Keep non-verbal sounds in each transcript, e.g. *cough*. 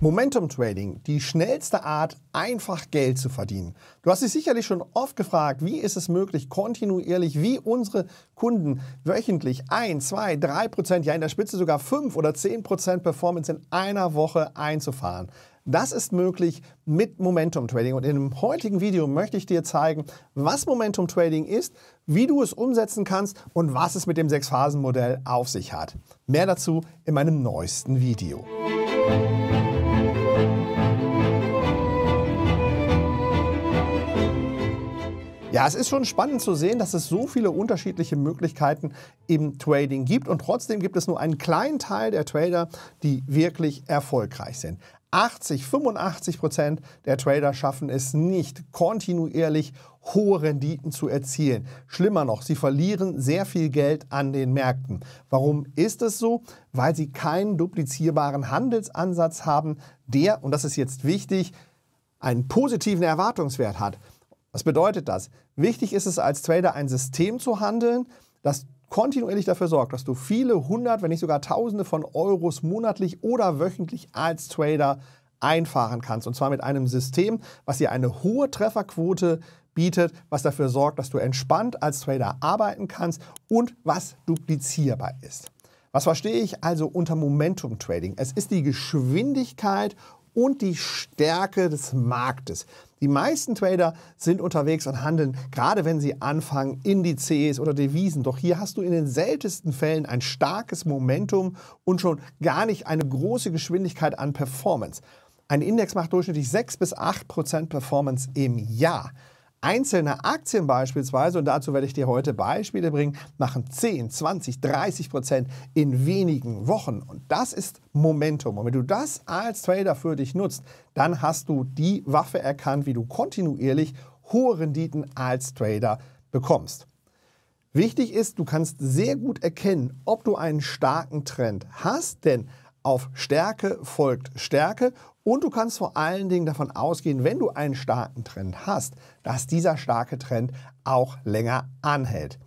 Momentum Trading, die schnellste Art, einfach Geld zu verdienen. Du hast dich sicherlich schon oft gefragt, wie ist es möglich, kontinuierlich wie unsere Kunden wöchentlich 1, 2, 3 Prozent, ja in der Spitze sogar 5 oder 10 Prozent Performance in einer Woche einzufahren. Das ist möglich mit Momentum Trading. Und in dem heutigen Video möchte ich dir zeigen, was Momentum Trading ist, wie du es umsetzen kannst und was es mit dem Sechs-Phasen-Modell auf sich hat. Mehr dazu in meinem neuesten Video. Ja, es ist schon spannend zu sehen, dass es so viele unterschiedliche Möglichkeiten im Trading gibt und trotzdem gibt es nur einen kleinen Teil der Trader, die wirklich erfolgreich sind. 80, 85 Prozent der Trader schaffen es nicht, kontinuierlich hohe Renditen zu erzielen. Schlimmer noch, sie verlieren sehr viel Geld an den Märkten. Warum ist es so? Weil sie keinen duplizierbaren Handelsansatz haben, der, und das ist jetzt wichtig, einen positiven Erwartungswert hat. Was bedeutet das? Wichtig ist es als Trader ein System zu handeln, das kontinuierlich dafür sorgt, dass du viele hundert, wenn nicht sogar tausende von Euros monatlich oder wöchentlich als Trader einfahren kannst. Und zwar mit einem System, was dir eine hohe Trefferquote bietet, was dafür sorgt, dass du entspannt als Trader arbeiten kannst und was duplizierbar ist. Was verstehe ich also unter Momentum Trading? Es ist die Geschwindigkeit und die Stärke des Marktes, die meisten Trader sind unterwegs und handeln, gerade wenn sie anfangen, Indizes oder Devisen. Doch hier hast du in den seltensten Fällen ein starkes Momentum und schon gar nicht eine große Geschwindigkeit an Performance. Ein Index macht durchschnittlich 6 bis 8 Prozent Performance im Jahr. Einzelne Aktien beispielsweise, und dazu werde ich dir heute Beispiele bringen, machen 10, 20, 30 Prozent in wenigen Wochen. Und das ist Momentum. Und wenn du das als Trader für dich nutzt, dann hast du die Waffe erkannt, wie du kontinuierlich hohe Renditen als Trader bekommst. Wichtig ist, du kannst sehr gut erkennen, ob du einen starken Trend hast, denn auf Stärke folgt Stärke und du kannst vor allen Dingen davon ausgehen, wenn du einen starken Trend hast, dass dieser starke Trend auch länger anhält.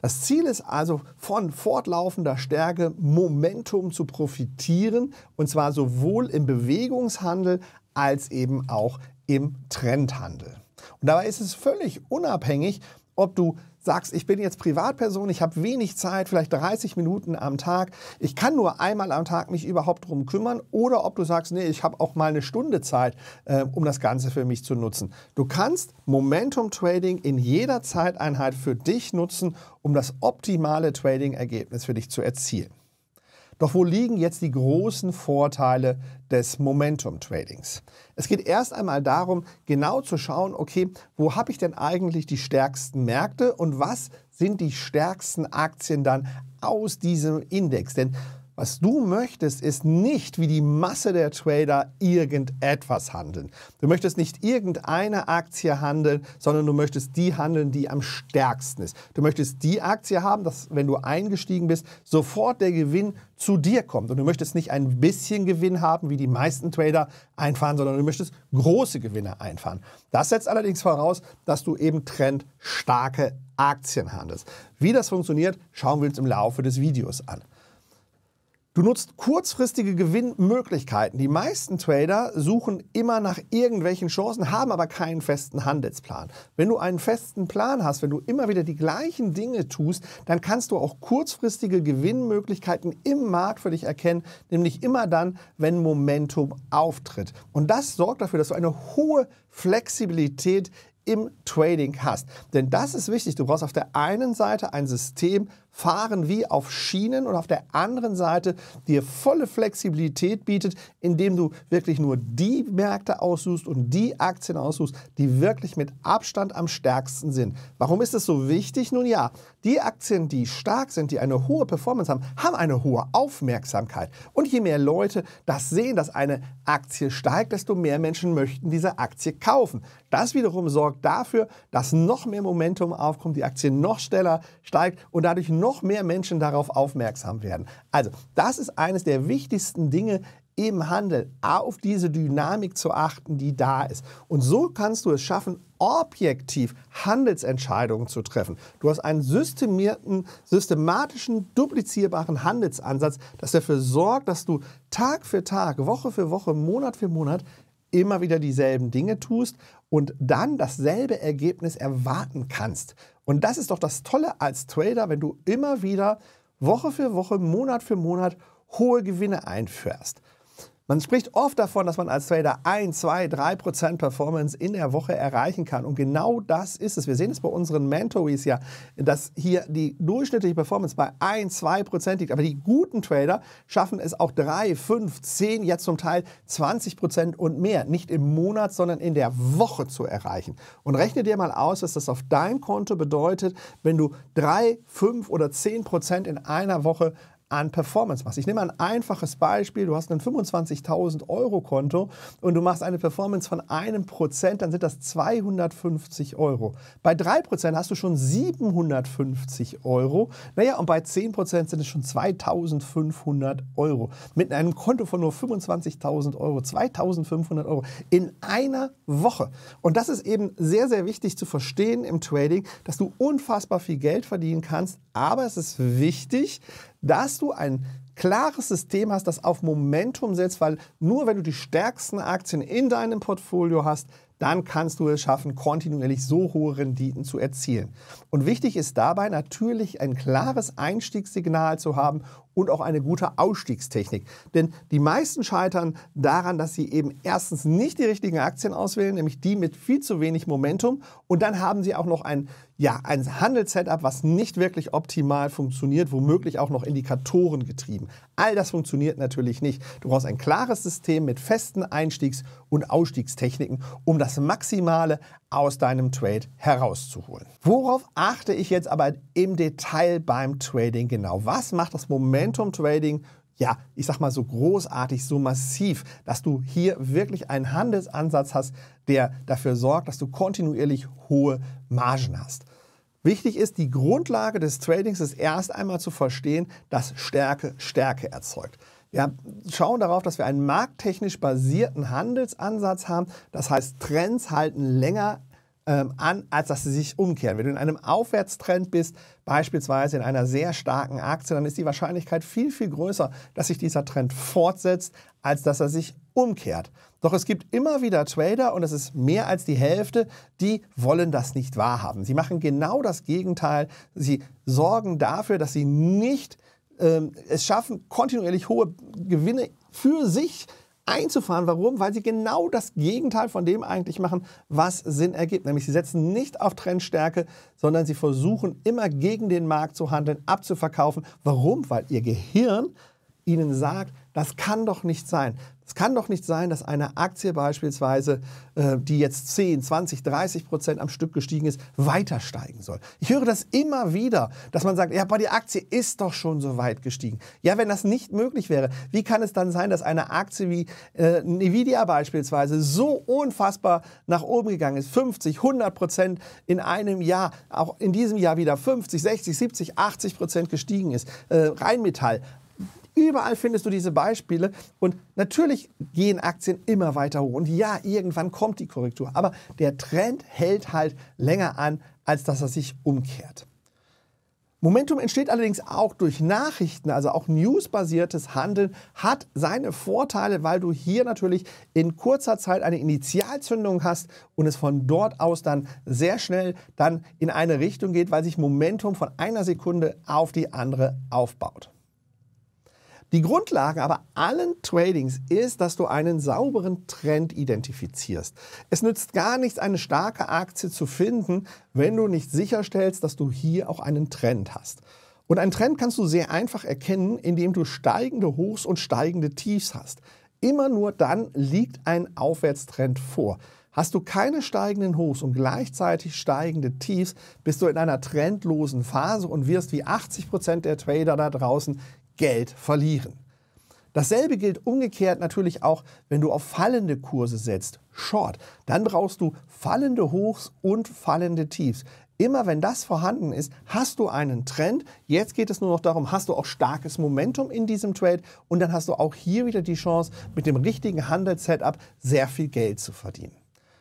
Das Ziel ist also, von fortlaufender Stärke Momentum zu profitieren, und zwar sowohl im Bewegungshandel als eben auch im Trendhandel. Und dabei ist es völlig unabhängig, ob du sagst, ich bin jetzt Privatperson, ich habe wenig Zeit, vielleicht 30 Minuten am Tag, ich kann nur einmal am Tag mich überhaupt drum kümmern, oder ob du sagst, nee, ich habe auch mal eine Stunde Zeit, äh, um das Ganze für mich zu nutzen. Du kannst Momentum Trading in jeder Zeiteinheit für dich nutzen, um das optimale Trading-Ergebnis für dich zu erzielen. Doch wo liegen jetzt die großen Vorteile des Momentum Tradings? Es geht erst einmal darum, genau zu schauen, okay, wo habe ich denn eigentlich die stärksten Märkte und was sind die stärksten Aktien dann aus diesem Index? Denn was du möchtest, ist nicht wie die Masse der Trader irgendetwas handeln. Du möchtest nicht irgendeine Aktie handeln, sondern du möchtest die handeln, die am stärksten ist. Du möchtest die Aktie haben, dass, wenn du eingestiegen bist, sofort der Gewinn zu dir kommt. Und du möchtest nicht ein bisschen Gewinn haben, wie die meisten Trader einfahren, sondern du möchtest große Gewinne einfahren. Das setzt allerdings voraus, dass du eben trendstarke Aktien handelst. Wie das funktioniert, schauen wir uns im Laufe des Videos an. Du nutzt kurzfristige Gewinnmöglichkeiten. Die meisten Trader suchen immer nach irgendwelchen Chancen, haben aber keinen festen Handelsplan. Wenn du einen festen Plan hast, wenn du immer wieder die gleichen Dinge tust, dann kannst du auch kurzfristige Gewinnmöglichkeiten im Markt für dich erkennen, nämlich immer dann, wenn Momentum auftritt. Und das sorgt dafür, dass du eine hohe Flexibilität im Trading hast. Denn das ist wichtig. Du brauchst auf der einen Seite ein System, fahren wie auf Schienen und auf der anderen Seite dir volle Flexibilität bietet, indem du wirklich nur die Märkte aussuchst und die Aktien aussuchst, die wirklich mit Abstand am stärksten sind. Warum ist es so wichtig? Nun ja, die Aktien, die stark sind, die eine hohe Performance haben, haben eine hohe Aufmerksamkeit. Und je mehr Leute das sehen, dass eine Aktie steigt, desto mehr Menschen möchten diese Aktie kaufen. Das wiederum sorgt dafür, dass noch mehr Momentum aufkommt, die Aktie noch schneller steigt und dadurch noch mehr Menschen darauf aufmerksam werden. Also, das ist eines der wichtigsten Dinge im Handel, auf diese Dynamik zu achten, die da ist. Und so kannst du es schaffen, objektiv Handelsentscheidungen zu treffen. Du hast einen systemierten, systematischen, duplizierbaren Handelsansatz, das dafür sorgt, dass du Tag für Tag, Woche für Woche, Monat für Monat immer wieder dieselben Dinge tust und dann dasselbe Ergebnis erwarten kannst. Und das ist doch das Tolle als Trader, wenn du immer wieder Woche für Woche, Monat für Monat hohe Gewinne einführst. Man spricht oft davon, dass man als Trader 1, 2, 3 Prozent Performance in der Woche erreichen kann. Und genau das ist es. Wir sehen es bei unseren Mentorees ja, dass hier die durchschnittliche Performance bei 1, 2 Prozent liegt. Aber die guten Trader schaffen es auch 3, 5, 10, jetzt zum Teil 20 Prozent und mehr. Nicht im Monat, sondern in der Woche zu erreichen. Und rechne dir mal aus, was das auf deinem Konto bedeutet, wenn du 3, 5 oder 10 Prozent in einer Woche an Performance machst. Ich nehme ein einfaches Beispiel. Du hast ein 25.000 Euro Konto und du machst eine Performance von einem Prozent, dann sind das 250 Euro. Bei 3 Prozent hast du schon 750 Euro. Naja, und bei 10 Prozent sind es schon 2500 Euro. Mit einem Konto von nur 25.000 Euro, 2500 Euro in einer Woche. Und das ist eben sehr, sehr wichtig zu verstehen im Trading, dass du unfassbar viel Geld verdienen kannst. Aber es ist wichtig, dass du ein klares System hast, das auf Momentum setzt, weil nur wenn du die stärksten Aktien in deinem Portfolio hast, dann kannst du es schaffen, kontinuierlich so hohe Renditen zu erzielen. Und wichtig ist dabei natürlich ein klares Einstiegssignal zu haben und auch eine gute Ausstiegstechnik. Denn die meisten scheitern daran, dass sie eben erstens nicht die richtigen Aktien auswählen, nämlich die mit viel zu wenig Momentum. Und dann haben sie auch noch ein ja, ein Handelssetup, was nicht wirklich optimal funktioniert, womöglich auch noch Indikatoren getrieben. All das funktioniert natürlich nicht. Du brauchst ein klares System mit festen Einstiegs- und Ausstiegstechniken, um das Maximale aus deinem Trade herauszuholen. Worauf achte ich jetzt aber im Detail beim Trading genau? Was macht das Momentum Trading ja, ich sag mal so großartig, so massiv, dass du hier wirklich einen Handelsansatz hast, der dafür sorgt, dass du kontinuierlich hohe Margen hast. Wichtig ist, die Grundlage des Tradings ist erst einmal zu verstehen, dass Stärke Stärke erzeugt. Wir schauen darauf, dass wir einen markttechnisch basierten Handelsansatz haben. Das heißt, Trends halten länger ähm, an, als dass sie sich umkehren. Wenn du in einem Aufwärtstrend bist, beispielsweise in einer sehr starken Aktie, dann ist die Wahrscheinlichkeit viel, viel größer, dass sich dieser Trend fortsetzt, als dass er sich umkehrt. Doch es gibt immer wieder Trader, und es ist mehr als die Hälfte, die wollen das nicht wahrhaben. Sie machen genau das Gegenteil. Sie sorgen dafür, dass sie nicht ähm, es schaffen, kontinuierlich hohe Gewinne für sich einzufahren. Warum? Weil sie genau das Gegenteil von dem eigentlich machen, was Sinn ergibt. Nämlich sie setzen nicht auf Trendstärke, sondern sie versuchen immer gegen den Markt zu handeln, abzuverkaufen. Warum? Weil ihr Gehirn ihnen sagt, das kann doch nicht sein. Es kann doch nicht sein, dass eine Aktie beispielsweise, äh, die jetzt 10, 20, 30 Prozent am Stück gestiegen ist, weiter steigen soll. Ich höre das immer wieder, dass man sagt, ja, aber die Aktie ist doch schon so weit gestiegen. Ja, wenn das nicht möglich wäre, wie kann es dann sein, dass eine Aktie wie äh, Nvidia beispielsweise so unfassbar nach oben gegangen ist? 50, 100 Prozent in einem Jahr, auch in diesem Jahr wieder 50, 60, 70, 80 Prozent gestiegen ist. Äh, Rheinmetall Überall findest du diese Beispiele und natürlich gehen Aktien immer weiter hoch und ja, irgendwann kommt die Korrektur, aber der Trend hält halt länger an, als dass er sich umkehrt. Momentum entsteht allerdings auch durch Nachrichten, also auch newsbasiertes Handeln hat seine Vorteile, weil du hier natürlich in kurzer Zeit eine Initialzündung hast und es von dort aus dann sehr schnell dann in eine Richtung geht, weil sich Momentum von einer Sekunde auf die andere aufbaut. Die Grundlage aber allen Tradings ist, dass du einen sauberen Trend identifizierst. Es nützt gar nichts, eine starke Aktie zu finden, wenn du nicht sicherstellst, dass du hier auch einen Trend hast. Und einen Trend kannst du sehr einfach erkennen, indem du steigende Hochs und steigende Tiefs hast. Immer nur dann liegt ein Aufwärtstrend vor. Hast du keine steigenden Hochs und gleichzeitig steigende Tiefs, bist du in einer trendlosen Phase und wirst wie 80% Prozent der Trader da draußen Geld verlieren. Dasselbe gilt umgekehrt natürlich auch, wenn du auf fallende Kurse setzt, Short. Dann brauchst du fallende Hochs und fallende Tiefs. Immer wenn das vorhanden ist, hast du einen Trend. Jetzt geht es nur noch darum, hast du auch starkes Momentum in diesem Trade und dann hast du auch hier wieder die Chance, mit dem richtigen Handelssetup sehr viel Geld zu verdienen.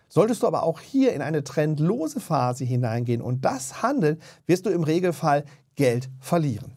Solltest du aber auch hier in eine trendlose Phase hineingehen und das handeln, wirst du im Regelfall Geld verlieren.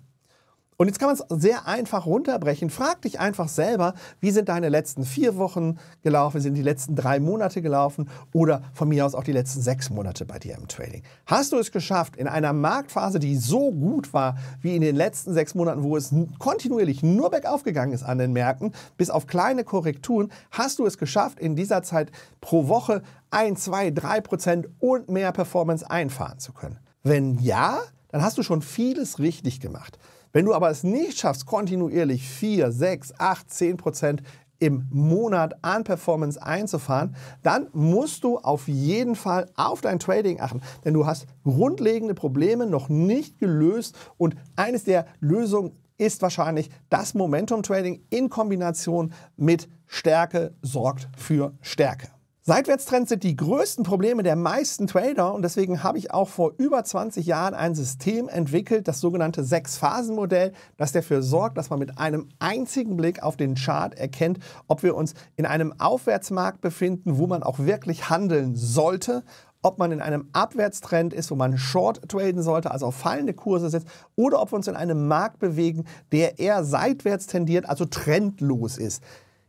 Und jetzt kann man es sehr einfach runterbrechen. Frag dich einfach selber, wie sind deine letzten vier Wochen gelaufen, wie sind die letzten drei Monate gelaufen oder von mir aus auch die letzten sechs Monate bei dir im Trading. Hast du es geschafft, in einer Marktphase, die so gut war wie in den letzten sechs Monaten, wo es kontinuierlich nur bergauf gegangen ist an den Märkten, bis auf kleine Korrekturen, hast du es geschafft, in dieser Zeit pro Woche ein, zwei, drei Prozent und mehr Performance einfahren zu können? Wenn ja, dann hast du schon vieles richtig gemacht. Wenn du aber es nicht schaffst, kontinuierlich 4, 6, 8, 10 Prozent im Monat an Performance einzufahren, dann musst du auf jeden Fall auf dein Trading achten, denn du hast grundlegende Probleme noch nicht gelöst und eines der Lösungen ist wahrscheinlich das Momentum Trading in Kombination mit Stärke sorgt für Stärke. Seitwärtstrends sind die größten Probleme der meisten Trader und deswegen habe ich auch vor über 20 Jahren ein System entwickelt, das sogenannte Sechs-Phasen-Modell, das dafür sorgt, dass man mit einem einzigen Blick auf den Chart erkennt, ob wir uns in einem Aufwärtsmarkt befinden, wo man auch wirklich handeln sollte ob man in einem Abwärtstrend ist, wo man Short traden sollte, also auf fallende Kurse setzt, oder ob wir uns in einem Markt bewegen, der eher seitwärts tendiert, also trendlos ist.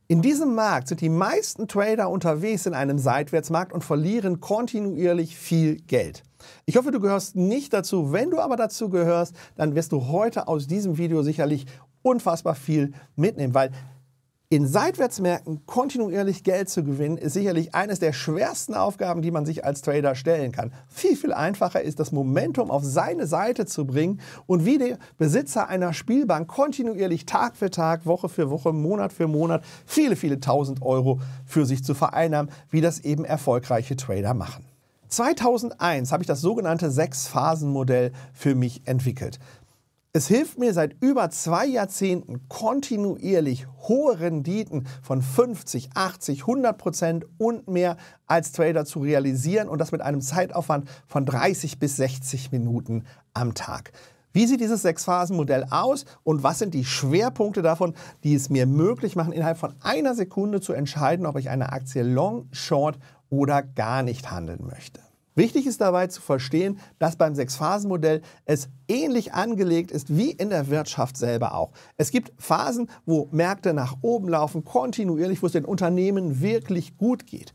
In diesem Markt sind die meisten Trader unterwegs in einem Seitwärtsmarkt und verlieren kontinuierlich viel Geld. Ich hoffe, du gehörst nicht dazu. Wenn du aber dazu gehörst, dann wirst du heute aus diesem Video sicherlich unfassbar viel mitnehmen, weil in Seitwärtsmärkten kontinuierlich Geld zu gewinnen, ist sicherlich eines der schwersten Aufgaben, die man sich als Trader stellen kann. Viel, viel einfacher ist, das Momentum auf seine Seite zu bringen und wie der Besitzer einer Spielbank kontinuierlich Tag für Tag, Woche für Woche, Monat für Monat viele, viele tausend Euro für sich zu vereinnahmen, wie das eben erfolgreiche Trader machen. 2001 habe ich das sogenannte Sechs-Phasen-Modell für mich entwickelt. Es hilft mir seit über zwei Jahrzehnten kontinuierlich hohe Renditen von 50, 80, 100 Prozent und mehr als Trader zu realisieren und das mit einem Zeitaufwand von 30 bis 60 Minuten am Tag. Wie sieht dieses Sechs-Phasen-Modell aus und was sind die Schwerpunkte davon, die es mir möglich machen, innerhalb von einer Sekunde zu entscheiden, ob ich eine Aktie long, short oder gar nicht handeln möchte? Wichtig ist dabei zu verstehen, dass beim Sechs-Phasen-Modell es ähnlich angelegt ist wie in der Wirtschaft selber auch. Es gibt Phasen, wo Märkte nach oben laufen, kontinuierlich, wo es den Unternehmen wirklich gut geht.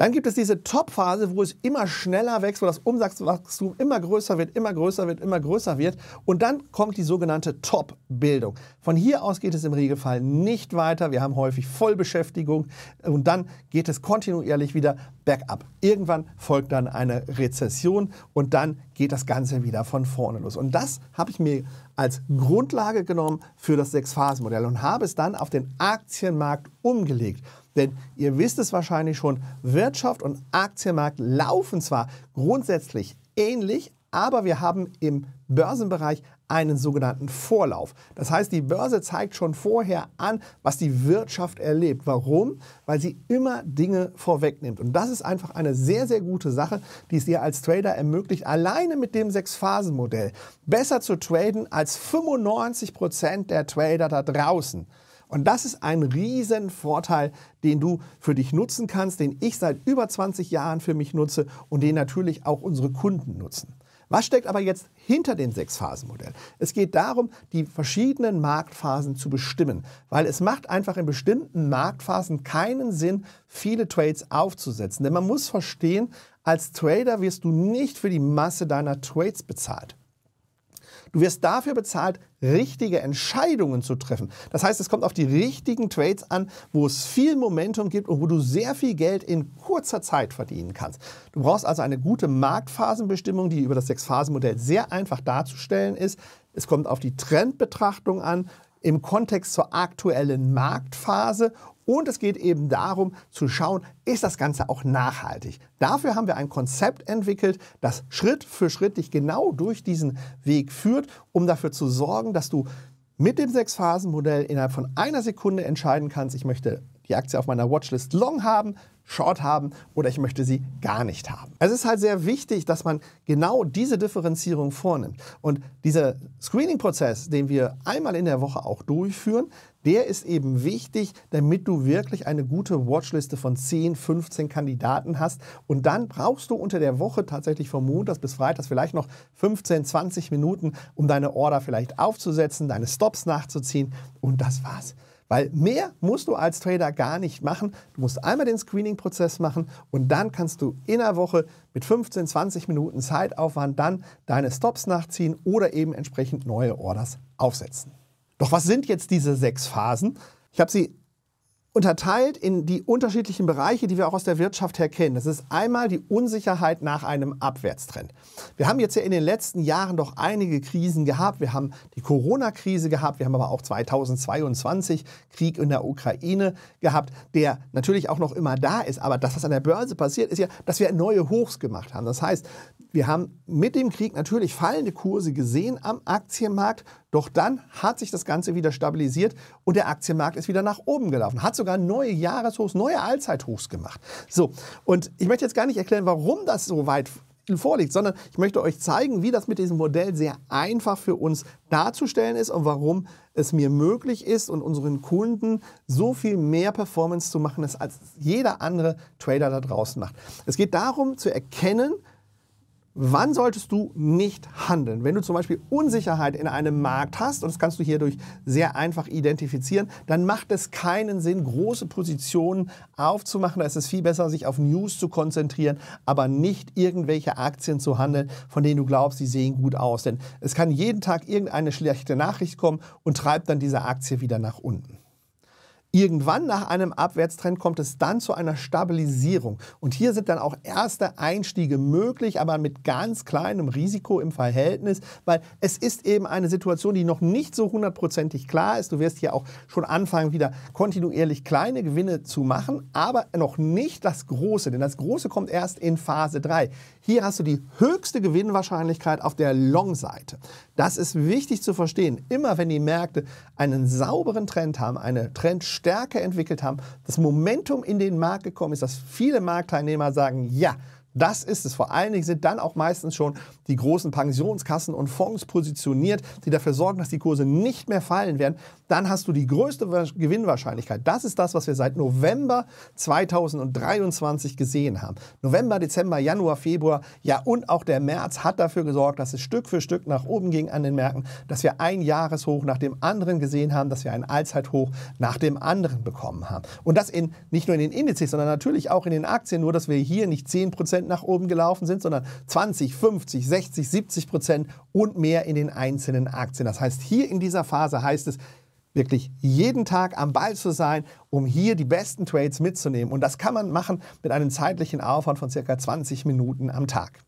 Dann gibt es diese Top-Phase, wo es immer schneller wächst, wo das Umsatzwachstum immer größer wird, immer größer wird, immer größer wird. Und dann kommt die sogenannte Top-Bildung. Von hier aus geht es im Regelfall nicht weiter. Wir haben häufig Vollbeschäftigung und dann geht es kontinuierlich wieder bergab. Irgendwann folgt dann eine Rezession und dann geht das Ganze wieder von vorne los. Und das habe ich mir als Grundlage genommen für das Sechs-Phasen-Modell und habe es dann auf den Aktienmarkt umgelegt. Denn ihr wisst es wahrscheinlich schon, Wirtschaft und Aktienmarkt laufen zwar grundsätzlich ähnlich, aber wir haben im Börsenbereich einen sogenannten Vorlauf. Das heißt, die Börse zeigt schon vorher an, was die Wirtschaft erlebt. Warum? Weil sie immer Dinge vorwegnimmt. Und das ist einfach eine sehr, sehr gute Sache, die es dir als Trader ermöglicht, alleine mit dem Sechs-Phasen-Modell besser zu traden als 95% Prozent der Trader da draußen. Und das ist ein riesen Vorteil, den du für dich nutzen kannst, den ich seit über 20 Jahren für mich nutze und den natürlich auch unsere Kunden nutzen. Was steckt aber jetzt hinter dem Sechs-Phasen-Modell? Es geht darum, die verschiedenen Marktphasen zu bestimmen, weil es macht einfach in bestimmten Marktphasen keinen Sinn, viele Trades aufzusetzen. Denn man muss verstehen, als Trader wirst du nicht für die Masse deiner Trades bezahlt. Du wirst dafür bezahlt, richtige Entscheidungen zu treffen. Das heißt, es kommt auf die richtigen Trades an, wo es viel Momentum gibt und wo du sehr viel Geld in kurzer Zeit verdienen kannst. Du brauchst also eine gute Marktphasenbestimmung, die über das Sechs-Phasen-Modell sehr einfach darzustellen ist. Es kommt auf die Trendbetrachtung an, im Kontext zur aktuellen Marktphase und es geht eben darum zu schauen, ist das Ganze auch nachhaltig. Dafür haben wir ein Konzept entwickelt, das Schritt für Schritt dich genau durch diesen Weg führt, um dafür zu sorgen, dass du mit dem Sechs-Phasen-Modell innerhalb von einer Sekunde entscheiden kannst, ich möchte die Aktie auf meiner Watchlist long haben, short haben oder ich möchte sie gar nicht haben. Es ist halt sehr wichtig, dass man genau diese Differenzierung vornimmt. Und dieser Screening-Prozess, den wir einmal in der Woche auch durchführen, der ist eben wichtig, damit du wirklich eine gute Watchliste von 10, 15 Kandidaten hast. Und dann brauchst du unter der Woche tatsächlich vom Montag bis Freitag vielleicht noch 15, 20 Minuten, um deine Order vielleicht aufzusetzen, deine Stops nachzuziehen. Und das war's. Weil mehr musst du als Trader gar nicht machen. Du musst einmal den Screening-Prozess machen und dann kannst du in der Woche mit 15, 20 Minuten Zeitaufwand dann deine Stops nachziehen oder eben entsprechend neue Orders aufsetzen. Doch was sind jetzt diese sechs Phasen? Ich habe sie unterteilt in die unterschiedlichen Bereiche, die wir auch aus der Wirtschaft her kennen. Das ist einmal die Unsicherheit nach einem Abwärtstrend. Wir haben jetzt ja in den letzten Jahren doch einige Krisen gehabt. Wir haben die Corona-Krise gehabt, wir haben aber auch 2022 Krieg in der Ukraine gehabt, der natürlich auch noch immer da ist. Aber das, was an der Börse passiert, ist ja, dass wir neue Hochs gemacht haben. Das heißt, wir haben mit dem Krieg natürlich fallende Kurse gesehen am Aktienmarkt, doch dann hat sich das Ganze wieder stabilisiert und der Aktienmarkt ist wieder nach oben gelaufen, hat sogar neue Jahreshochs, neue Allzeithochs gemacht. So, und ich möchte jetzt gar nicht erklären, warum das so weit vorliegt, sondern ich möchte euch zeigen, wie das mit diesem Modell sehr einfach für uns darzustellen ist und warum es mir möglich ist und unseren Kunden so viel mehr Performance zu machen, als jeder andere Trader da draußen macht. Es geht darum zu erkennen, Wann solltest du nicht handeln? Wenn du zum Beispiel Unsicherheit in einem Markt hast, und das kannst du hierdurch sehr einfach identifizieren, dann macht es keinen Sinn, große Positionen aufzumachen. Da ist es viel besser, sich auf News zu konzentrieren, aber nicht irgendwelche Aktien zu handeln, von denen du glaubst, sie sehen gut aus. Denn es kann jeden Tag irgendeine schlechte Nachricht kommen und treibt dann diese Aktie wieder nach unten. Irgendwann nach einem Abwärtstrend kommt es dann zu einer Stabilisierung. Und hier sind dann auch erste Einstiege möglich, aber mit ganz kleinem Risiko im Verhältnis, weil es ist eben eine Situation, die noch nicht so hundertprozentig klar ist. Du wirst hier auch schon anfangen, wieder kontinuierlich kleine Gewinne zu machen, aber noch nicht das Große, denn das Große kommt erst in Phase 3. Hier hast du die höchste Gewinnwahrscheinlichkeit auf der Long-Seite. Das ist wichtig zu verstehen. Immer wenn die Märkte einen sauberen Trend haben, eine Trendstärke entwickelt haben, das Momentum in den Markt gekommen ist, dass viele Marktteilnehmer sagen, ja, das ist es. Vor allen Dingen sind dann auch meistens schon die großen Pensionskassen und Fonds positioniert, die dafür sorgen, dass die Kurse nicht mehr fallen werden dann hast du die größte Gewinnwahrscheinlichkeit. Das ist das, was wir seit November 2023 gesehen haben. November, Dezember, Januar, Februar, ja und auch der März hat dafür gesorgt, dass es Stück für Stück nach oben ging an den Märkten, dass wir ein Jahreshoch nach dem anderen gesehen haben, dass wir ein Allzeithoch nach dem anderen bekommen haben. Und das in, nicht nur in den Indizes, sondern natürlich auch in den Aktien, nur dass wir hier nicht 10% nach oben gelaufen sind, sondern 20, 50, 60, 70% und mehr in den einzelnen Aktien. Das heißt, hier in dieser Phase heißt es, wirklich jeden Tag am Ball zu sein, um hier die besten Trades mitzunehmen. Und das kann man machen mit einem zeitlichen Aufwand von circa 20 Minuten am Tag.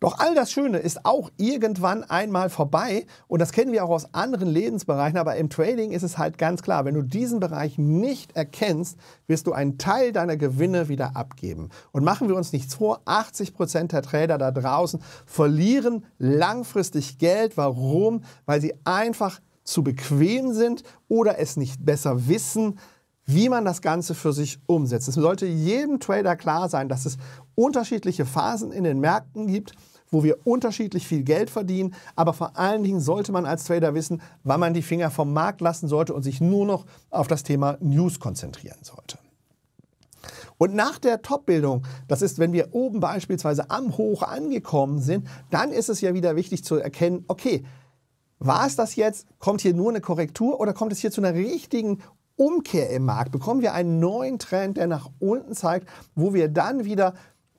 Doch all das Schöne ist auch irgendwann einmal vorbei und das kennen wir auch aus anderen Lebensbereichen, aber im Trading ist es halt ganz klar, wenn du diesen Bereich nicht erkennst, wirst du einen Teil deiner Gewinne wieder abgeben. Und machen wir uns nichts vor, 80% Prozent der Trader da draußen verlieren langfristig Geld. Warum? Weil sie einfach zu bequem sind oder es nicht besser wissen, wie man das Ganze für sich umsetzt. Es sollte jedem Trader klar sein, dass es unterschiedliche Phasen in den Märkten gibt, wo wir unterschiedlich viel Geld verdienen. Aber vor allen Dingen sollte man als Trader wissen, wann man die Finger vom Markt lassen sollte und sich nur noch auf das Thema News konzentrieren sollte. Und nach der Top-Bildung, das ist, wenn wir oben beispielsweise am Hoch angekommen sind, dann ist es ja wieder wichtig zu erkennen, okay, war es das jetzt? Kommt hier nur eine Korrektur oder kommt es hier zu einer richtigen Umkehr im Markt? Bekommen wir einen neuen Trend, der nach unten zeigt, wo wir dann wieder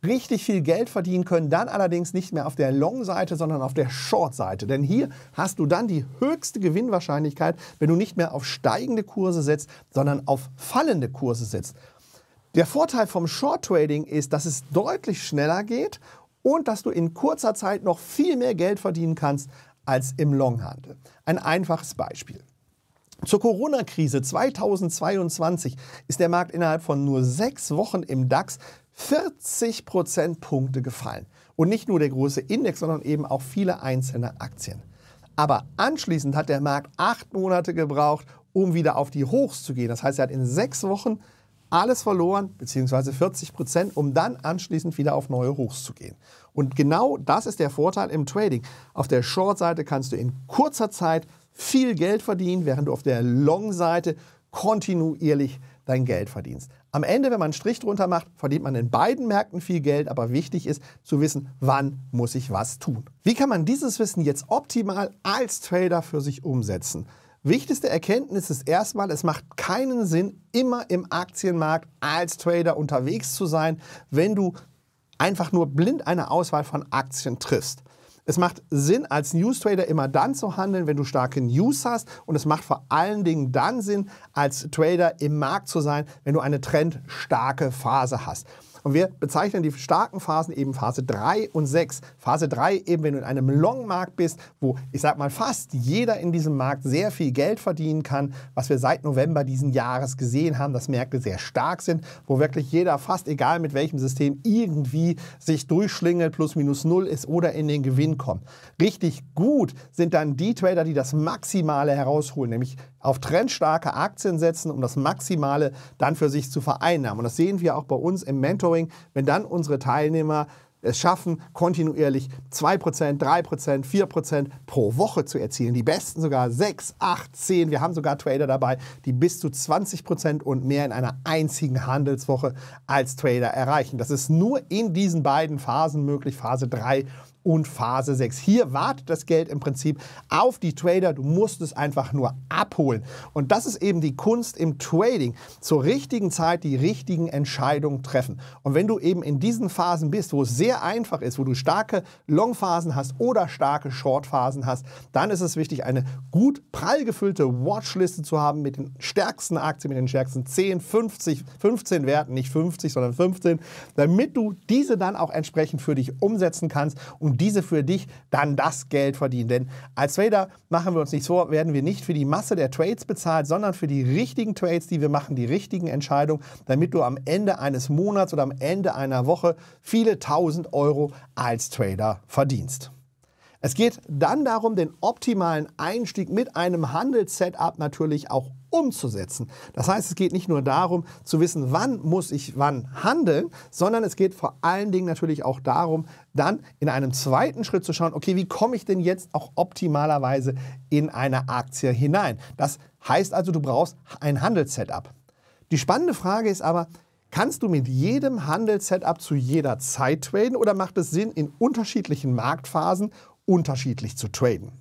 richtig viel Geld verdienen können, dann allerdings nicht mehr auf der Long-Seite, sondern auf der Short-Seite. Denn hier hast du dann die höchste Gewinnwahrscheinlichkeit, wenn du nicht mehr auf steigende Kurse setzt, sondern auf fallende Kurse setzt. Der Vorteil vom Short-Trading ist, dass es deutlich schneller geht und dass du in kurzer Zeit noch viel mehr Geld verdienen kannst als im Longhandel. Ein einfaches Beispiel. Zur Corona-Krise 2022 ist der Markt innerhalb von nur sechs Wochen im DAX 40 Prozentpunkte gefallen. Und nicht nur der große Index, sondern eben auch viele einzelne Aktien. Aber anschließend hat der Markt acht Monate gebraucht, um wieder auf die Hochs zu gehen. Das heißt, er hat in sechs Wochen alles verloren, beziehungsweise 40 Prozent, um dann anschließend wieder auf neue Hochs zu gehen. Und genau das ist der Vorteil im Trading. Auf der Short-Seite kannst du in kurzer Zeit viel Geld verdienen, während du auf der Long-Seite kontinuierlich dein Geld verdienst. Am Ende, wenn man einen Strich drunter macht, verdient man in beiden Märkten viel Geld, aber wichtig ist zu wissen, wann muss ich was tun. Wie kann man dieses Wissen jetzt optimal als Trader für sich umsetzen? Wichtigste Erkenntnis ist erstmal, es macht keinen Sinn, immer im Aktienmarkt als Trader unterwegs zu sein, wenn du einfach nur blind eine Auswahl von Aktien triffst. Es macht Sinn, als News Trader immer dann zu handeln, wenn du starke News hast. Und es macht vor allen Dingen dann Sinn, als Trader im Markt zu sein, wenn du eine trendstarke Phase hast. Und wir bezeichnen die starken Phasen eben Phase 3 und 6. Phase 3 eben, wenn du in einem Long-Markt bist, wo ich sag mal fast jeder in diesem Markt sehr viel Geld verdienen kann, was wir seit November diesen Jahres gesehen haben, dass Märkte sehr stark sind, wo wirklich jeder fast egal mit welchem System irgendwie sich durchschlingelt, plus minus null ist oder in den Gewinn kommt. Richtig gut sind dann die Trader, die das Maximale herausholen, nämlich auf trendstarke Aktien setzen, um das Maximale dann für sich zu vereinnahmen. Und das sehen wir auch bei uns im Mentoring Growing, wenn dann unsere Teilnehmer es schaffen, kontinuierlich 2%, 3%, 4% pro Woche zu erzielen. Die besten sogar 6, 8, 10. Wir haben sogar Trader dabei, die bis zu 20% und mehr in einer einzigen Handelswoche als Trader erreichen. Das ist nur in diesen beiden Phasen möglich, Phase 3 und Phase 6. Hier wartet das Geld im Prinzip auf die Trader. Du musst es einfach nur abholen. Und das ist eben die Kunst im Trading. Zur richtigen Zeit die richtigen Entscheidungen treffen. Und wenn du eben in diesen Phasen bist, wo es sehr einfach ist, wo du starke Long-Phasen hast oder starke Short-Phasen hast, dann ist es wichtig, eine gut prall gefüllte Watchliste zu haben mit den stärksten Aktien, mit den stärksten 10, 50, 15 Werten, nicht 50, sondern 15, damit du diese dann auch entsprechend für dich umsetzen kannst und diese für dich dann das Geld verdienen. Denn als Trader machen wir uns nicht vor, werden wir nicht für die Masse der Trades bezahlt, sondern für die richtigen Trades, die wir machen, die richtigen Entscheidungen, damit du am Ende eines Monats oder am Ende einer Woche viele tausend Euro als Trader verdienst. Es geht dann darum, den optimalen Einstieg mit einem Handelssetup natürlich auch umzusetzen. Das heißt, es geht nicht nur darum zu wissen, wann muss ich wann handeln, sondern es geht vor allen Dingen natürlich auch darum, dann in einem zweiten Schritt zu schauen, okay, wie komme ich denn jetzt auch optimalerweise in eine Aktie hinein? Das heißt also, du brauchst ein Handelssetup. Die spannende Frage ist aber, Kannst du mit jedem Handelssetup zu jeder Zeit traden oder macht es Sinn, in unterschiedlichen Marktphasen unterschiedlich zu traden?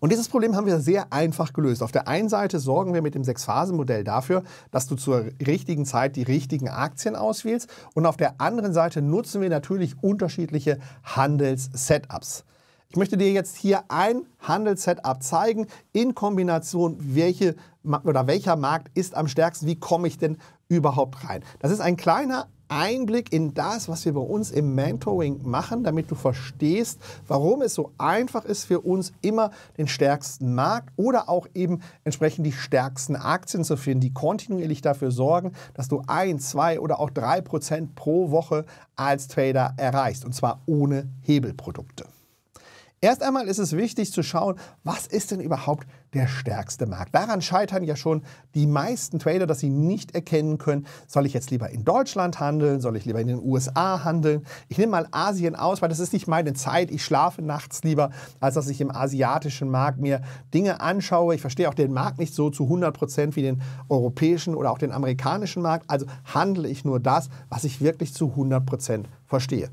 Und dieses Problem haben wir sehr einfach gelöst. Auf der einen Seite sorgen wir mit dem Sechs-Phasen-Modell dafür, dass du zur richtigen Zeit die richtigen Aktien auswählst. Und auf der anderen Seite nutzen wir natürlich unterschiedliche Handels-Setups. Ich möchte dir jetzt hier ein Handels-Setup zeigen in Kombination, welche, oder welcher Markt ist am stärksten, wie komme ich denn überhaupt rein. Das ist ein kleiner Einblick in das, was wir bei uns im Mentoring machen, damit du verstehst, warum es so einfach ist für uns immer den stärksten Markt oder auch eben entsprechend die stärksten Aktien zu finden, die kontinuierlich dafür sorgen, dass du ein, zwei oder auch drei Prozent pro Woche als Trader erreichst und zwar ohne Hebelprodukte. Erst einmal ist es wichtig zu schauen, was ist denn überhaupt der stärkste Markt. Daran scheitern ja schon die meisten Trader, dass sie nicht erkennen können, soll ich jetzt lieber in Deutschland handeln, soll ich lieber in den USA handeln. Ich nehme mal Asien aus, weil das ist nicht meine Zeit. Ich schlafe nachts lieber, als dass ich im asiatischen Markt mir Dinge anschaue. Ich verstehe auch den Markt nicht so zu 100 Prozent wie den europäischen oder auch den amerikanischen Markt. Also handle ich nur das, was ich wirklich zu 100 Prozent verstehe.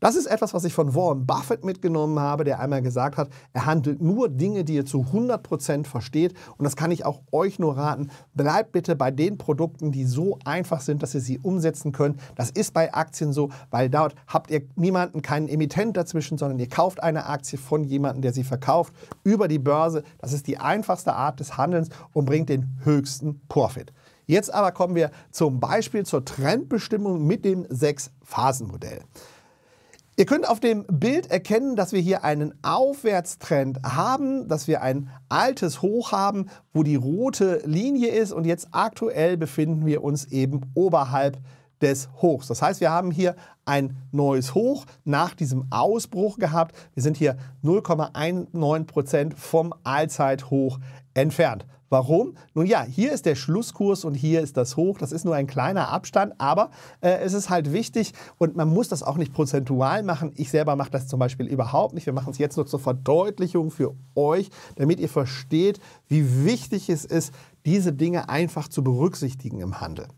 Das ist etwas, was ich von Warren Buffett mitgenommen habe, der einmal gesagt hat, er handelt nur Dinge, die er zu 100% versteht. Und das kann ich auch euch nur raten. Bleibt bitte bei den Produkten, die so einfach sind, dass ihr sie umsetzen könnt. Das ist bei Aktien so, weil dort habt ihr niemanden, keinen Emittent dazwischen, sondern ihr kauft eine Aktie von jemandem, der sie verkauft, über die Börse. Das ist die einfachste Art des Handelns und bringt den höchsten Profit. Jetzt aber kommen wir zum Beispiel zur Trendbestimmung mit dem Sechs-Phasen-Modell. Ihr könnt auf dem Bild erkennen, dass wir hier einen Aufwärtstrend haben, dass wir ein altes Hoch haben, wo die rote Linie ist und jetzt aktuell befinden wir uns eben oberhalb des Hochs. Das heißt, wir haben hier ein neues Hoch nach diesem Ausbruch gehabt. Wir sind hier 0,19 Prozent vom Allzeithoch entfernt. Warum? Nun ja, hier ist der Schlusskurs und hier ist das Hoch. Das ist nur ein kleiner Abstand, aber äh, es ist halt wichtig und man muss das auch nicht prozentual machen. Ich selber mache das zum Beispiel überhaupt nicht. Wir machen es jetzt nur zur Verdeutlichung für euch, damit ihr versteht, wie wichtig es ist, diese Dinge einfach zu berücksichtigen im Handel.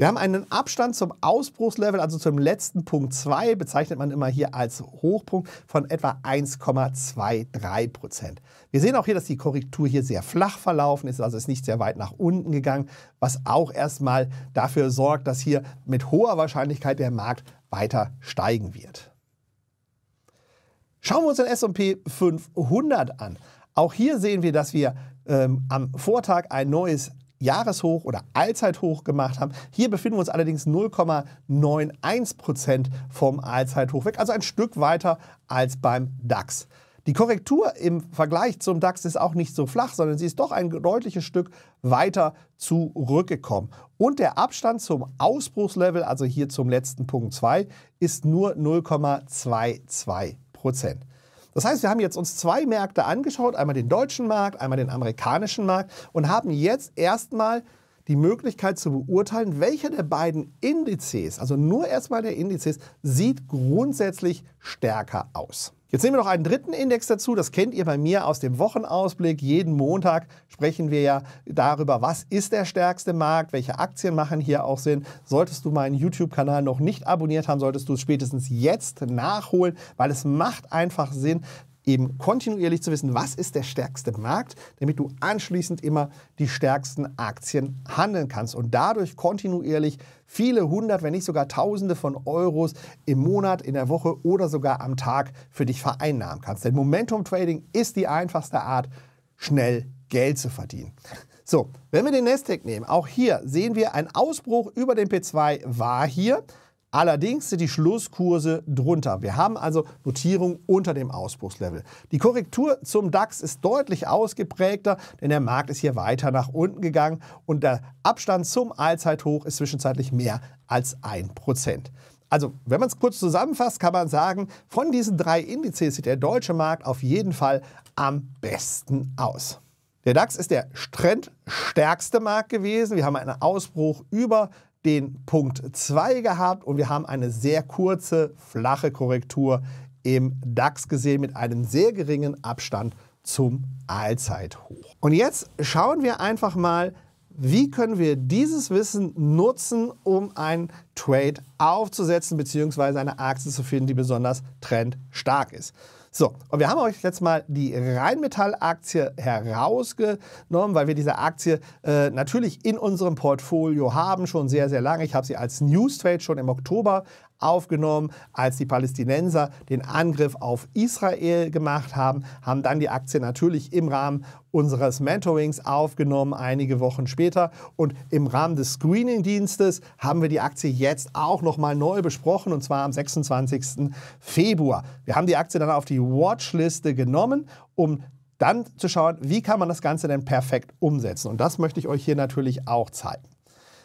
Wir haben einen Abstand zum Ausbruchslevel, also zum letzten Punkt 2, bezeichnet man immer hier als Hochpunkt, von etwa 1,23 Prozent. Wir sehen auch hier, dass die Korrektur hier sehr flach verlaufen ist, also ist nicht sehr weit nach unten gegangen, was auch erstmal dafür sorgt, dass hier mit hoher Wahrscheinlichkeit der Markt weiter steigen wird. Schauen wir uns den S&P 500 an. Auch hier sehen wir, dass wir ähm, am Vortag ein neues Jahreshoch oder Allzeithoch gemacht haben. Hier befinden wir uns allerdings 0,91 Prozent vom Allzeithoch weg, also ein Stück weiter als beim DAX. Die Korrektur im Vergleich zum DAX ist auch nicht so flach, sondern sie ist doch ein deutliches Stück weiter zurückgekommen. Und der Abstand zum Ausbruchslevel, also hier zum letzten Punkt 2, ist nur 0,22 Prozent. Das heißt, wir haben jetzt uns zwei Märkte angeschaut, einmal den deutschen Markt, einmal den amerikanischen Markt und haben jetzt erstmal die Möglichkeit zu beurteilen, welcher der beiden Indizes, also nur erstmal der Indizes, sieht grundsätzlich stärker aus. Jetzt nehmen wir noch einen dritten Index dazu. Das kennt ihr bei mir aus dem Wochenausblick. Jeden Montag sprechen wir ja darüber, was ist der stärkste Markt, welche Aktien machen hier auch Sinn. Solltest du meinen YouTube-Kanal noch nicht abonniert haben, solltest du es spätestens jetzt nachholen, weil es macht einfach Sinn, eben kontinuierlich zu wissen, was ist der stärkste Markt, damit du anschließend immer die stärksten Aktien handeln kannst und dadurch kontinuierlich viele hundert, wenn nicht sogar tausende von Euros im Monat, in der Woche oder sogar am Tag für dich vereinnahmen kannst. Denn Momentum Trading ist die einfachste Art, schnell Geld zu verdienen. So, wenn wir den Nasdaq nehmen, auch hier sehen wir ein Ausbruch über den P2 war hier. Allerdings sind die Schlusskurse drunter. Wir haben also Notierung unter dem Ausbruchslevel. Die Korrektur zum DAX ist deutlich ausgeprägter, denn der Markt ist hier weiter nach unten gegangen und der Abstand zum Allzeithoch ist zwischenzeitlich mehr als 1%. Also, wenn man es kurz zusammenfasst, kann man sagen, von diesen drei Indizes sieht der deutsche Markt auf jeden Fall am besten aus. Der DAX ist der trendstärkste Markt gewesen. Wir haben einen Ausbruch über den Punkt 2 gehabt und wir haben eine sehr kurze, flache Korrektur im DAX gesehen mit einem sehr geringen Abstand zum Allzeithoch. Und jetzt schauen wir einfach mal, wie können wir dieses Wissen nutzen, um einen Trade aufzusetzen bzw. eine Aktie zu finden, die besonders trendstark ist. So, und wir haben euch jetzt mal die Rheinmetall-Aktie herausgenommen, weil wir diese Aktie äh, natürlich in unserem Portfolio haben, schon sehr, sehr lange. Ich habe sie als News Trade schon im Oktober aufgenommen. Als die Palästinenser den Angriff auf Israel gemacht haben, haben dann die Aktie natürlich im Rahmen unseres Mentorings aufgenommen, einige Wochen später. Und im Rahmen des Screening-Dienstes haben wir die Aktie jetzt auch nochmal neu besprochen, und zwar am 26. Februar. Wir haben die Aktie dann auf die Watchliste genommen, um dann zu schauen, wie kann man das Ganze denn perfekt umsetzen. Und das möchte ich euch hier natürlich auch zeigen.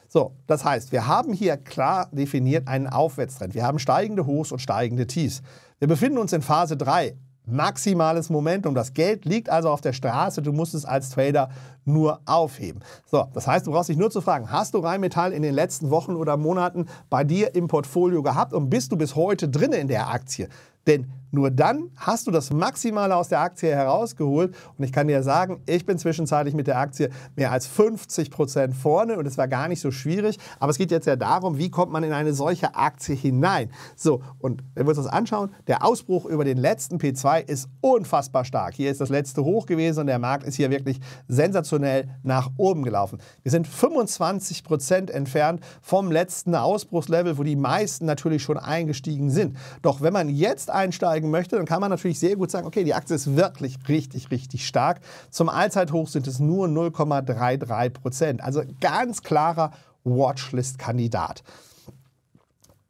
So, das heißt, wir haben hier klar definiert einen Aufwärtstrend. Wir haben steigende Hochs und steigende Tiefs. Wir befinden uns in Phase 3, maximales Momentum. Das Geld liegt also auf der Straße, du musst es als Trader nur aufheben. So, das heißt, du brauchst dich nur zu fragen, hast du Rheinmetall in den letzten Wochen oder Monaten bei dir im Portfolio gehabt und bist du bis heute drin in der Aktie? Denn nur dann hast du das Maximale aus der Aktie herausgeholt. Und ich kann dir sagen, ich bin zwischenzeitlich mit der Aktie mehr als 50 Prozent vorne und es war gar nicht so schwierig. Aber es geht jetzt ja darum, wie kommt man in eine solche Aktie hinein. So, und wenn wir uns das anschauen, der Ausbruch über den letzten P2 ist unfassbar stark. Hier ist das letzte hoch gewesen und der Markt ist hier wirklich sensationell nach oben gelaufen. Wir sind 25 Prozent entfernt vom letzten Ausbruchslevel, wo die meisten natürlich schon eingestiegen sind. Doch wenn man jetzt einsteigen einsteigen möchte, dann kann man natürlich sehr gut sagen, okay, die Aktie ist wirklich richtig, richtig stark. Zum Allzeithoch sind es nur 0,33 Prozent. Also ganz klarer Watchlist-Kandidat.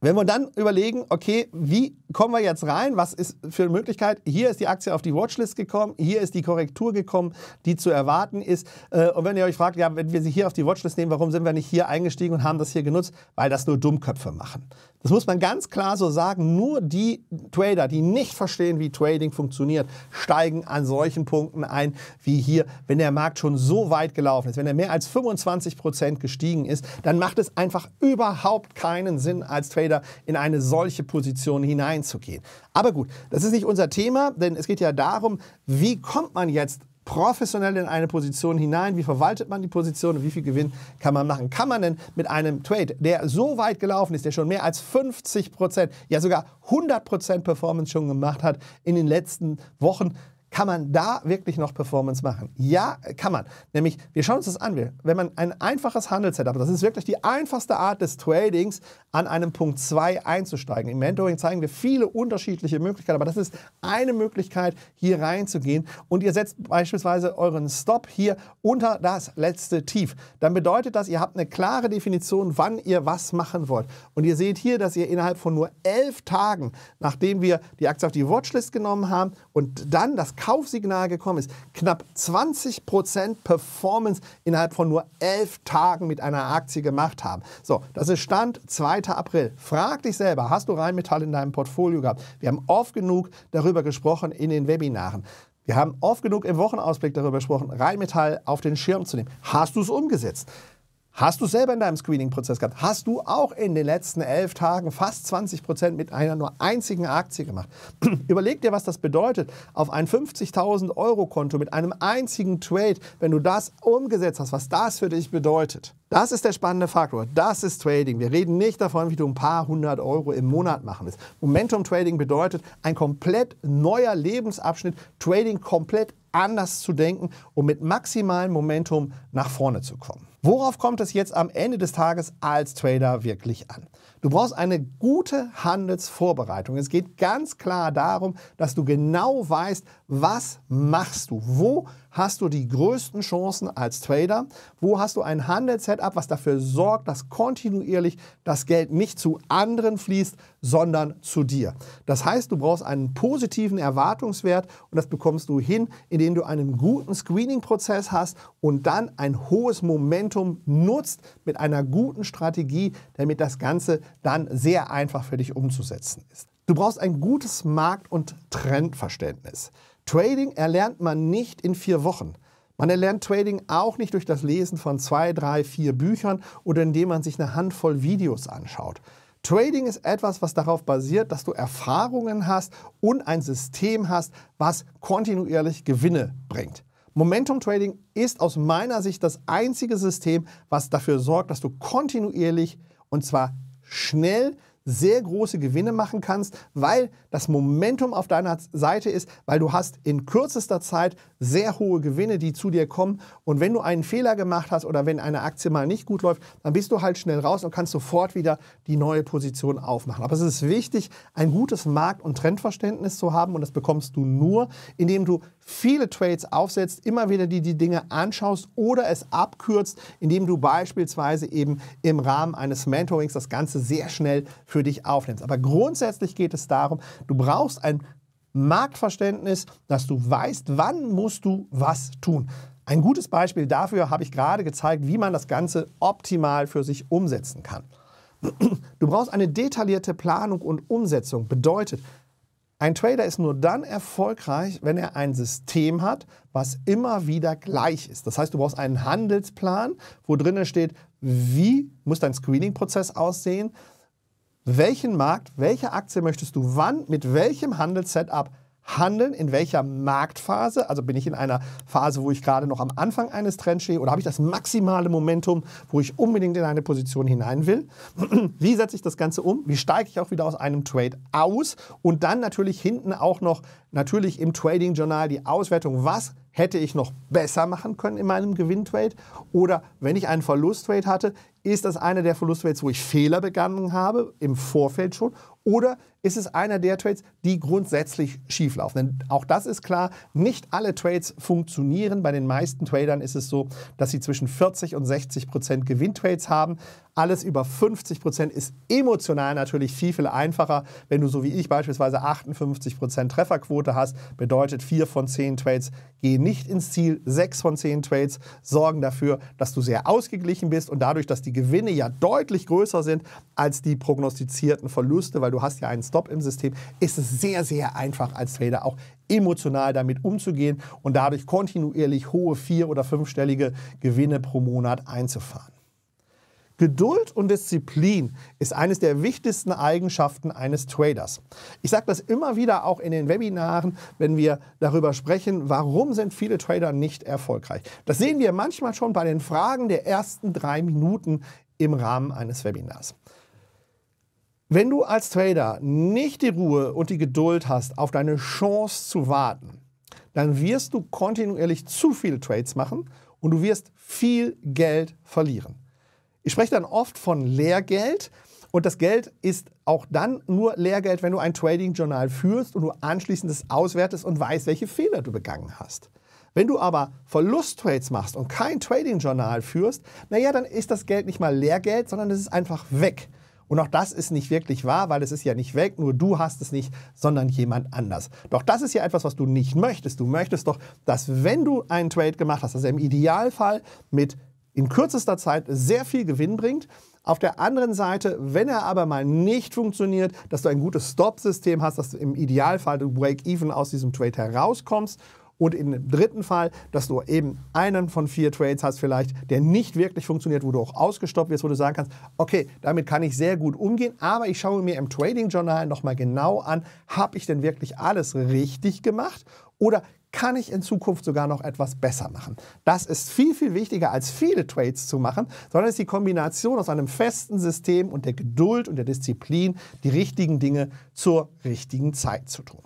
Wenn wir dann überlegen, okay, wie kommen wir jetzt rein? Was ist für eine Möglichkeit? Hier ist die Aktie auf die Watchlist gekommen, hier ist die Korrektur gekommen, die zu erwarten ist. Äh, und wenn ihr euch fragt, ja, wenn wir sie hier auf die Watchlist nehmen, warum sind wir nicht hier eingestiegen und haben das hier genutzt? Weil das nur Dummköpfe machen. Das muss man ganz klar so sagen. Nur die Trader, die nicht verstehen, wie Trading funktioniert, steigen an solchen Punkten ein wie hier. Wenn der Markt schon so weit gelaufen ist, wenn er mehr als 25 Prozent gestiegen ist, dann macht es einfach überhaupt keinen Sinn als Trader wieder in eine solche Position hineinzugehen. Aber gut, das ist nicht unser Thema, denn es geht ja darum, wie kommt man jetzt professionell in eine Position hinein, wie verwaltet man die Position und wie viel Gewinn kann man machen. Kann man denn mit einem Trade, der so weit gelaufen ist, der schon mehr als 50 Prozent, ja sogar 100 Prozent Performance schon gemacht hat in den letzten Wochen, kann man da wirklich noch Performance machen? Ja, kann man. Nämlich, wir schauen uns das an. Wenn man ein einfaches Handelssetup, das ist wirklich die einfachste Art des Tradings, an einem Punkt 2 einzusteigen. Im Mentoring zeigen wir viele unterschiedliche Möglichkeiten, aber das ist eine Möglichkeit, hier reinzugehen. Und ihr setzt beispielsweise euren Stop hier unter das letzte Tief. Dann bedeutet das, ihr habt eine klare Definition, wann ihr was machen wollt. Und ihr seht hier, dass ihr innerhalb von nur elf Tagen, nachdem wir die Aktie auf die Watchlist genommen haben und dann das Kaufsignal gekommen ist. Knapp 20% Performance innerhalb von nur elf Tagen mit einer Aktie gemacht haben. So, das ist Stand 2. April. Frag dich selber, hast du Rheinmetall in deinem Portfolio gehabt? Wir haben oft genug darüber gesprochen in den Webinaren. Wir haben oft genug im Wochenausblick darüber gesprochen, Rheinmetall auf den Schirm zu nehmen. Hast du es umgesetzt? Hast du selber in deinem Screening-Prozess gehabt? Hast du auch in den letzten elf Tagen fast 20 Prozent mit einer nur einzigen Aktie gemacht? *clears throat* Überleg dir, was das bedeutet, auf ein 50.000 Euro Konto mit einem einzigen Trade, wenn du das umgesetzt hast, was das für dich bedeutet. Das ist der spannende Faktor. Das ist Trading. Wir reden nicht davon, wie du ein paar hundert Euro im Monat machen willst. Momentum Trading bedeutet, ein komplett neuer Lebensabschnitt, Trading komplett anders zu denken, um mit maximalem Momentum nach vorne zu kommen. Worauf kommt es jetzt am Ende des Tages als Trader wirklich an? Du brauchst eine gute Handelsvorbereitung. Es geht ganz klar darum, dass du genau weißt, was machst du, wo hast du die größten Chancen als Trader? Wo hast du ein Handelssetup, was dafür sorgt, dass kontinuierlich das Geld nicht zu anderen fließt, sondern zu dir? Das heißt, du brauchst einen positiven Erwartungswert und das bekommst du hin, indem du einen guten Screening-Prozess hast und dann ein hohes Momentum nutzt mit einer guten Strategie, damit das Ganze dann sehr einfach für dich umzusetzen ist. Du brauchst ein gutes Markt- und Trendverständnis. Trading erlernt man nicht in vier Wochen. Man erlernt Trading auch nicht durch das Lesen von zwei, drei, vier Büchern oder indem man sich eine Handvoll Videos anschaut. Trading ist etwas, was darauf basiert, dass du Erfahrungen hast und ein System hast, was kontinuierlich Gewinne bringt. Momentum Trading ist aus meiner Sicht das einzige System, was dafür sorgt, dass du kontinuierlich und zwar schnell sehr große Gewinne machen kannst, weil das Momentum auf deiner Seite ist, weil du hast in kürzester Zeit sehr hohe Gewinne, die zu dir kommen. Und wenn du einen Fehler gemacht hast oder wenn eine Aktie mal nicht gut läuft, dann bist du halt schnell raus und kannst sofort wieder die neue Position aufmachen. Aber es ist wichtig, ein gutes Markt- und Trendverständnis zu haben und das bekommst du nur, indem du viele Trades aufsetzt, immer wieder die, die Dinge anschaust oder es abkürzt, indem du beispielsweise eben im Rahmen eines Mentorings das Ganze sehr schnell für dich aufnimmst. Aber grundsätzlich geht es darum, du brauchst ein Marktverständnis, dass du weißt, wann musst du was tun. Ein gutes Beispiel dafür habe ich gerade gezeigt, wie man das Ganze optimal für sich umsetzen kann. Du brauchst eine detaillierte Planung und Umsetzung. Bedeutet, ein Trader ist nur dann erfolgreich, wenn er ein System hat, was immer wieder gleich ist. Das heißt, du brauchst einen Handelsplan, wo drinnen steht, wie muss dein Screening-Prozess aussehen, welchen Markt, welche Aktie möchtest du wann mit welchem Handelssetup handeln, in welcher Marktphase, also bin ich in einer Phase, wo ich gerade noch am Anfang eines Trends stehe oder habe ich das maximale Momentum, wo ich unbedingt in eine Position hinein will? *clears throat* Wie setze ich das Ganze um? Wie steige ich auch wieder aus einem Trade aus? Und dann natürlich hinten auch noch natürlich im Trading Journal die Auswertung, was hätte ich noch besser machen können in meinem Gewinntrade? Oder wenn ich einen Verlusttrade hatte, ist das einer der Verlustrates, wo ich Fehler begangen habe im Vorfeld schon? Oder ist es einer der Trades, die grundsätzlich schief laufen. Denn auch das ist klar, nicht alle Trades funktionieren. Bei den meisten Tradern ist es so, dass sie zwischen 40 und 60 Prozent Gewinntrades haben. Alles über 50 Prozent ist emotional natürlich viel, viel einfacher. Wenn du so wie ich beispielsweise 58 Prozent Trefferquote hast, bedeutet 4 von 10 Trades gehen nicht ins Ziel. 6 von 10 Trades sorgen dafür, dass du sehr ausgeglichen bist und dadurch, dass die Gewinne ja deutlich größer sind als die prognostizierten Verluste, weil du hast ja einen Stock Stop im System, ist es sehr, sehr einfach als Trader auch emotional damit umzugehen und dadurch kontinuierlich hohe vier- oder fünfstellige Gewinne pro Monat einzufahren. Geduld und Disziplin ist eines der wichtigsten Eigenschaften eines Traders. Ich sage das immer wieder auch in den Webinaren, wenn wir darüber sprechen, warum sind viele Trader nicht erfolgreich. Das sehen wir manchmal schon bei den Fragen der ersten drei Minuten im Rahmen eines Webinars. Wenn du als Trader nicht die Ruhe und die Geduld hast, auf deine Chance zu warten, dann wirst du kontinuierlich zu viele Trades machen und du wirst viel Geld verlieren. Ich spreche dann oft von Lehrgeld und das Geld ist auch dann nur Lehrgeld, wenn du ein Trading-Journal führst und du anschließend es auswertest und weißt, welche Fehler du begangen hast. Wenn du aber Verlusttrades machst und kein Trading-Journal führst, naja, dann ist das Geld nicht mal Lehrgeld, sondern es ist einfach weg. Und auch das ist nicht wirklich wahr, weil es ist ja nicht weg, nur du hast es nicht, sondern jemand anders. Doch das ist ja etwas, was du nicht möchtest. Du möchtest doch, dass wenn du einen Trade gemacht hast, dass er im Idealfall mit in kürzester Zeit sehr viel Gewinn bringt. Auf der anderen Seite, wenn er aber mal nicht funktioniert, dass du ein gutes Stop-System hast, dass du im Idealfall du Break-Even aus diesem Trade herauskommst und im dritten Fall, dass du eben einen von vier Trades hast vielleicht, der nicht wirklich funktioniert, wo du auch ausgestoppt wirst, wo du sagen kannst, okay, damit kann ich sehr gut umgehen, aber ich schaue mir im Trading Journal nochmal genau an, habe ich denn wirklich alles richtig gemacht oder kann ich in Zukunft sogar noch etwas besser machen. Das ist viel, viel wichtiger, als viele Trades zu machen, sondern es ist die Kombination aus einem festen System und der Geduld und der Disziplin, die richtigen Dinge zur richtigen Zeit zu tun.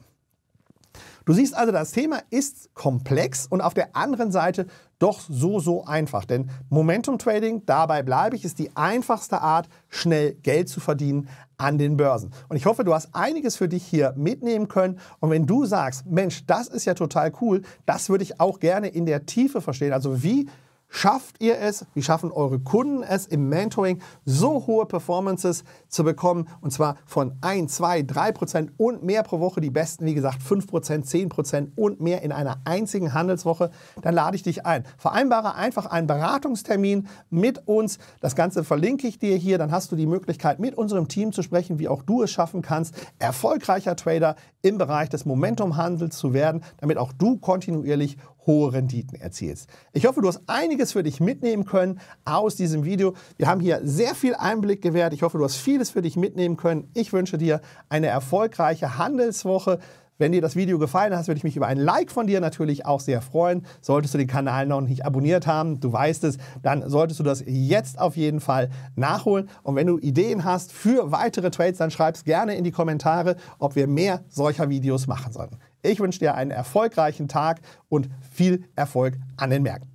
Du siehst also, das Thema ist komplex und auf der anderen Seite doch so, so einfach. Denn Momentum Trading, dabei bleibe ich, ist die einfachste Art, schnell Geld zu verdienen an den Börsen. Und ich hoffe, du hast einiges für dich hier mitnehmen können. Und wenn du sagst, Mensch, das ist ja total cool, das würde ich auch gerne in der Tiefe verstehen. Also wie Schafft ihr es, wie schaffen eure Kunden es im Mentoring, so hohe Performances zu bekommen? Und zwar von 1, 2, 3 Prozent und mehr pro Woche. Die besten, wie gesagt, 5 Prozent, 10 Prozent und mehr in einer einzigen Handelswoche. Dann lade ich dich ein. Vereinbare einfach einen Beratungstermin mit uns. Das Ganze verlinke ich dir hier. Dann hast du die Möglichkeit, mit unserem Team zu sprechen, wie auch du es schaffen kannst, erfolgreicher Trader im Bereich des Momentumhandels zu werden, damit auch du kontinuierlich hohe Renditen erzielst. Ich hoffe, du hast einiges für dich mitnehmen können aus diesem Video. Wir haben hier sehr viel Einblick gewährt. Ich hoffe, du hast vieles für dich mitnehmen können. Ich wünsche dir eine erfolgreiche Handelswoche. Wenn dir das Video gefallen hat, würde ich mich über ein Like von dir natürlich auch sehr freuen. Solltest du den Kanal noch nicht abonniert haben, du weißt es, dann solltest du das jetzt auf jeden Fall nachholen. Und wenn du Ideen hast für weitere Trades, dann schreib es gerne in die Kommentare, ob wir mehr solcher Videos machen sollten. Ich wünsche dir einen erfolgreichen Tag und viel Erfolg an den Märkten.